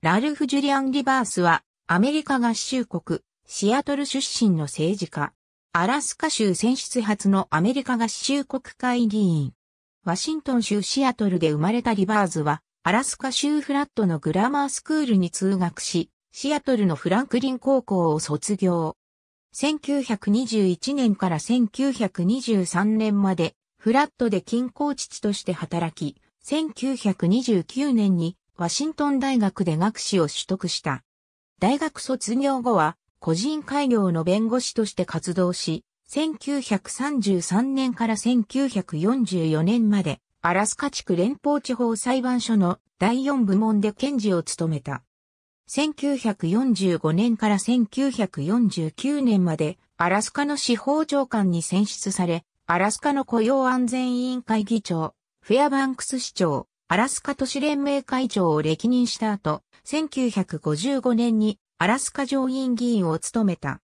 ラルフ・ジュリアン・リバースは、アメリカ合衆国、シアトル出身の政治家。アラスカ州選出発のアメリカ合衆国会議員。ワシントン州シアトルで生まれたリバーズは、アラスカ州フラットのグラマースクールに通学し、シアトルのフランクリン高校を卒業。1921年から1923年まで、フラットで近郊父として働き、1929年にワシントン大学で学士を取得した。大学卒業後は、個人開業の弁護士として活動し、1933年から1944年まで、アラスカ地区連邦地方裁判所の第4部門で検事を務めた。1945年から1949年まで、アラスカの司法長官に選出され、アラスカの雇用安全委員会議長、フェアバンクス市長、アラスカ都市連盟会長を歴任した後、1955年にアラスカ上院議員を務めた。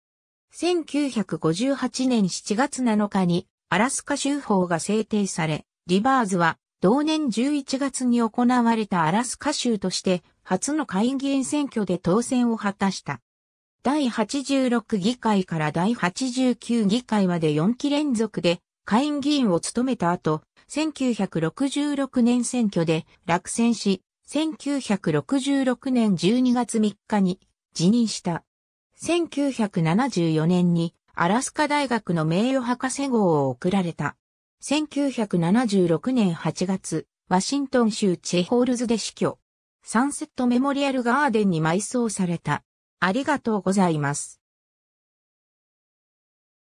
1958年7月7日にアラスカ州法が制定され、リバーズは同年11月に行われたアラスカ州として初の下院議員選挙で当選を果たした。第86議会から第89議会まで4期連続で下院議員を務めた後、1966年選挙で落選し、1966年12月3日に辞任した。1974年にアラスカ大学の名誉博士号を贈られた。1976年8月、ワシントン州チェホールズで死去。サンセットメモリアルガーデンに埋葬された。ありがとうございます。